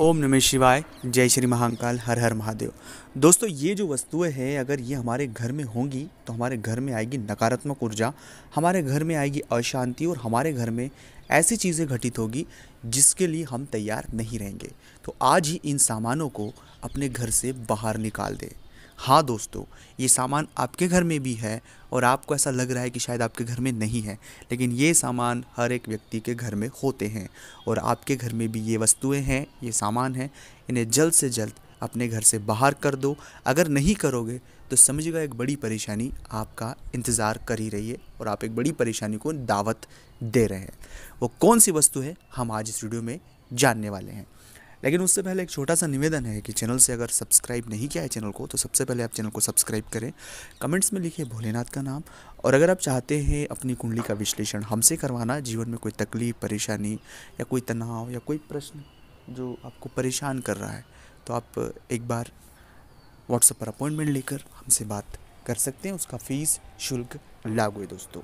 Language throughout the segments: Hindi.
ओम नमः शिवाय जय श्री महाकाल हर हर महादेव दोस्तों ये जो वस्तुएं हैं अगर ये हमारे घर में होंगी तो हमारे घर में आएगी नकारात्मक ऊर्जा हमारे घर में आएगी अशांति और हमारे घर में ऐसी चीज़ें घटित होगी जिसके लिए हम तैयार नहीं रहेंगे तो आज ही इन सामानों को अपने घर से बाहर निकाल दें हाँ दोस्तों ये सामान आपके घर में भी है और आपको ऐसा लग रहा है कि शायद आपके घर में नहीं है लेकिन ये सामान हर एक व्यक्ति के घर में होते हैं और आपके घर में भी ये वस्तुएं हैं ये सामान हैं इन्हें जल्द से जल्द अपने घर से बाहर कर दो अगर नहीं करोगे तो समझिएगा एक बड़ी परेशानी आपका इंतज़ार कर ही रही है और आप एक बड़ी परेशानी को दावत दे रहे हैं वो कौन सी वस्तु है हम आज इस वीडियो में जानने वाले हैं लेकिन उससे पहले एक छोटा सा निवेदन है कि चैनल से अगर सब्सक्राइब नहीं किया है चैनल को तो सबसे पहले आप चैनल को सब्सक्राइब करें कमेंट्स में लिखिए भोलेनाथ का नाम और अगर आप चाहते हैं अपनी कुंडली का विश्लेषण हमसे करवाना जीवन में कोई तकलीफ परेशानी या कोई तनाव या कोई प्रश्न जो आपको परेशान कर रहा है तो आप एक बार व्हाट्सएप पर अपॉइंटमेंट लेकर हमसे बात कर सकते हैं उसका फ़ीस शुल्क लागू है दोस्तों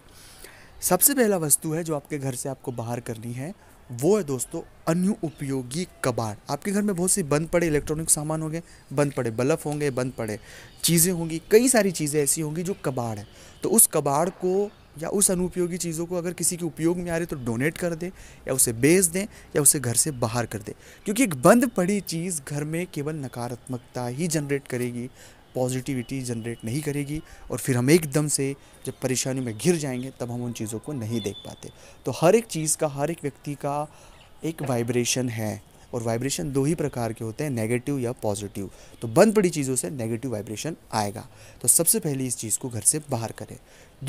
सबसे पहला वस्तु है जो आपके घर से आपको बाहर करनी है वो है दोस्तों अन्य उपयोगी कबाड़ आपके घर में बहुत सी बंद पड़े इलेक्ट्रॉनिक सामान होंगे बंद पड़े बल्ब होंगे बंद पड़े चीज़ें होंगी कई सारी चीज़ें ऐसी होंगी जो कबाड़ है तो उस कबाड़ को या उस अनुपयोगी चीज़ों को अगर किसी के उपयोग में आ रही तो डोनेट कर दें या उसे बेच दें या उसे घर से बाहर कर दें क्योंकि एक बंद पड़ी चीज़ घर में केवल नकारात्मकता ही जनरेट करेगी पॉजिटिविटी जनरेट नहीं करेगी और फिर हम एकदम से जब परेशानी में घिर जाएंगे तब हम उन चीज़ों को नहीं देख पाते तो हर एक चीज़ का हर एक व्यक्ति का एक वाइब्रेशन है और वाइब्रेशन दो ही प्रकार के होते हैं नेगेटिव या पॉजिटिव तो बंद पड़ी चीज़ों से नेगेटिव वाइब्रेशन आएगा तो सबसे पहले इस चीज़ को घर से बाहर करें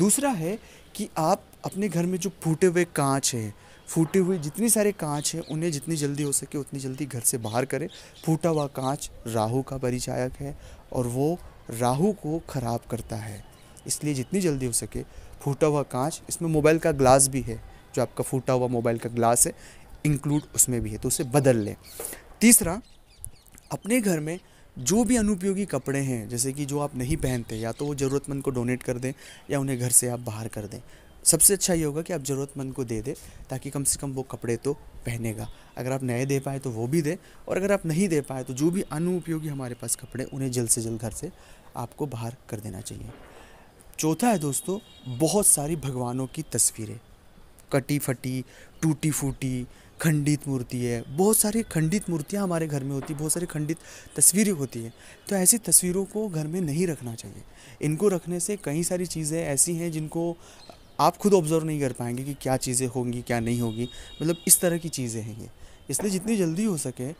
दूसरा है कि आप अपने घर में जो फूटे हुए कांच हैं फूटी हुई जितनी सारे कांच हैं उन्हें जितनी जल्दी हो सके उतनी जल्दी घर से बाहर करें फूटा हुआ कांच राहु का परिचायक है और वो राहु को ख़राब करता है इसलिए जितनी जल्दी हो सके फूटा हुआ कांच इसमें मोबाइल का ग्लास भी है जो आपका फूटा हुआ मोबाइल का ग्लास है इंक्लूड उसमें भी है तो उसे बदल लें तीसरा अपने घर में जो भी अनुपयोगी कपड़े हैं जैसे कि जो आप नहीं पहनते या तो वो ज़रूरतमंद को डोनेट कर दें या उन्हें घर से आप बाहर कर दें सबसे अच्छा ये होगा कि आप ज़रूरतमंद को दे दें ताकि कम से कम वो कपड़े तो पहनेगा अगर आप नए दे पाए तो वो भी दे और अगर आप नहीं दे पाए तो जो भी अनुपयोगी हमारे पास कपड़े उन्हें जल्द से जल्द घर से आपको बाहर कर देना चाहिए चौथा है दोस्तों बहुत सारी भगवानों की तस्वीरें कटी फटी टूटी फूटी खंडित मूर्ति है बहुत सारी खंडित मूर्तियाँ हमारे घर में होती बहुत सारी खंडित तस्वीरें होती हैं तो ऐसी तस्वीरों को घर में नहीं रखना चाहिए इनको रखने से कई सारी चीज़ें ऐसी हैं जिनको आप खुद ऑब्जर्व नहीं कर पाएंगे कि क्या चीज़ें होंगी क्या नहीं होगी मतलब इस तरह की चीज़ें हैं ये इसलिए जितनी जल्दी हो सके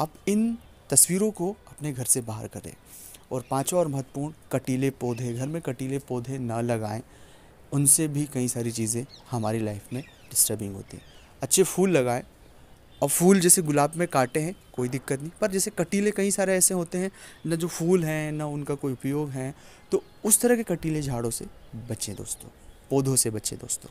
आप इन तस्वीरों को अपने घर से बाहर करें और पाँचों और महत्वपूर्ण कटीले पौधे घर में कटीले पौधे ना लगाएं उनसे भी कई सारी चीज़ें हमारी लाइफ में डिस्टर्बिंग होती हैं अच्छे फूल लगाएं और फूल जैसे गुलाब में काटे हैं कोई दिक्कत नहीं पर जैसे कटीले कई सारे ऐसे होते हैं ना जो फूल हैं ना उनका कोई उपयोग है तो उस तरह के कटीले झाड़ों से बचें दोस्तों पौधों से बचे दोस्तों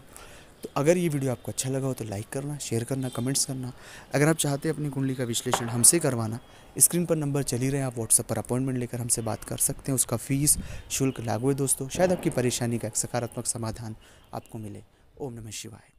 तो अगर ये वीडियो आपको अच्छा लगा हो तो लाइक करना शेयर करना कमेंट्स करना अगर आप चाहते हैं अपनी कुंडली का विश्लेषण हमसे करवाना स्क्रीन पर नंबर चल ही रहे हैं आप व्हाट्सएप पर अपॉइंटमेंट लेकर हमसे बात कर सकते हैं उसका फीस शुल्क लागू है दोस्तों शायद आपकी परेशानी का एक सकारात्मक समाधान आपको मिले ओम नमः शिवाय